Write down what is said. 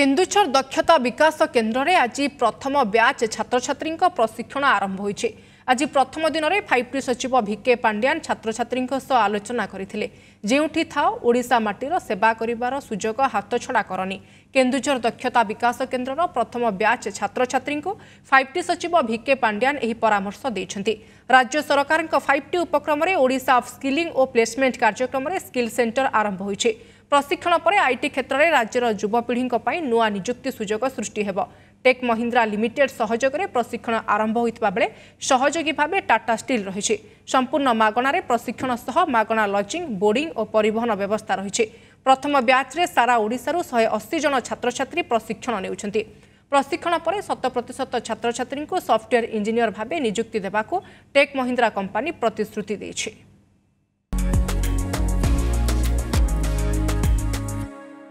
কেন্দুঝর দক্ষতা বিকাশ কেন্দ্রে আজ প্রথম ব্যাচ ছাত্রছাত্রী প্রশিক্ষণ আরম্ভ হয়েছে আজ প্রথম দিনের ফাইভ টি সচিব ভিকে পাণ্ডিয়ান ছাত্রছাত্রী আলোচনা করে যেউঠি থাও ওড়শা মাটির সেবা করিবার সুযোগ হাতছড়া করনি কেন্দুঝর দক্ষতা বিকাশ কেন্দ্রর প্রথম ব্যাচ ছাত্রছাত্রী ফাইভ টি সচিব ভিকে পাণ্ডিয়ান এই পরামর্শ দিয়েছেন রাজ্য সরকার ফাইভ টি উপক্রমে ওড়শা অফ স্কিলিং ও প্লেসমেন্ট কার্যক্রমে স্কিল সেন্টর আরম্ভ হয়েছে প্রশিক্ষণ পরে আইটি ক্ষেত্রে রাজ্যের যুবপিঢ়ীঙ্ নূয়া নিযুক্তি সুযোগ সৃষ্টি হব টেক মহিন্দ্রা লিমিটেড সহযোগে প্রশিক্ষণ আরম্ভ হয়ে বেড়ে সহযোগী ভাবে টাটা স্টিল রয়েছে সম্পূর্ণ মাগণার প্রশিক্ষণ সহ মাগণা লজিং বোর্ডিং ও পরিবহন ব্যবস্থা রয়েছে প্রথম ব্যাচে সারা ওড়শার শহে অশী জন ছাত্রছাত্রী প্রশিক্ষণ নেওয়া প্রশিক্ষণ পরে শত প্রত ছাত্রছাত্রী সফটওয়্যার ইঞ্জিনিয়র ভাবে নিযুক্তি দেওয়া টেক মহিন্দ্রা কোম্পানি প্রতিশ্রুতি দিয়েছে